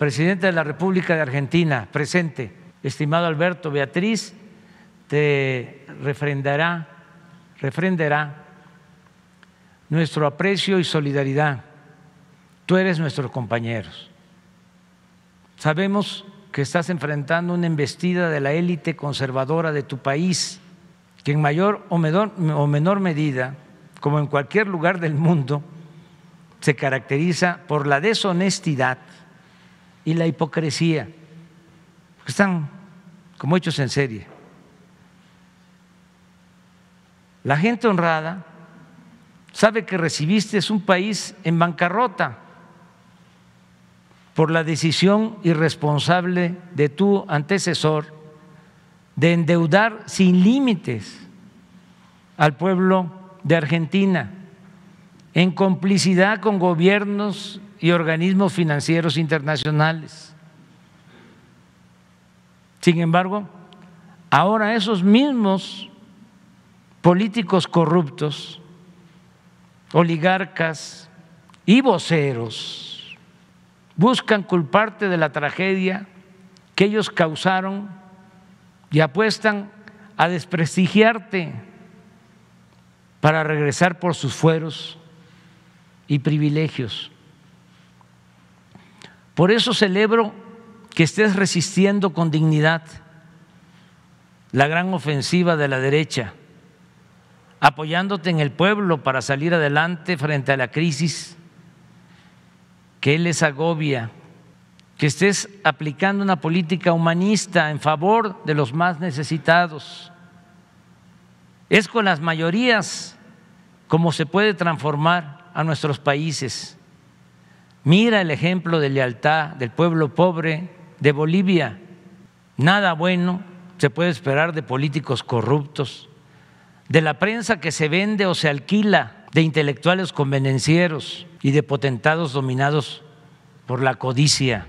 presidente de la República de Argentina, presente, estimado Alberto, Beatriz, te refrendará, nuestro aprecio y solidaridad. Tú eres nuestro compañero. Sabemos que estás enfrentando una embestida de la élite conservadora de tu país, que en mayor o menor medida, como en cualquier lugar del mundo, se caracteriza por la deshonestidad, y la hipocresía, porque están como hechos en serie. La gente honrada sabe que recibiste es un país en bancarrota por la decisión irresponsable de tu antecesor de endeudar sin límites al pueblo de Argentina en complicidad con gobiernos y organismos financieros internacionales. Sin embargo, ahora esos mismos políticos corruptos, oligarcas y voceros buscan culparte de la tragedia que ellos causaron y apuestan a desprestigiarte para regresar por sus fueros y privilegios. Por eso celebro que estés resistiendo con dignidad la gran ofensiva de la derecha, apoyándote en el pueblo para salir adelante frente a la crisis que les agobia, que estés aplicando una política humanista en favor de los más necesitados. Es con las mayorías como se puede transformar a nuestros países. Mira el ejemplo de lealtad del pueblo pobre de Bolivia. Nada bueno se puede esperar de políticos corruptos, de la prensa que se vende o se alquila, de intelectuales convenencieros y de potentados dominados por la codicia.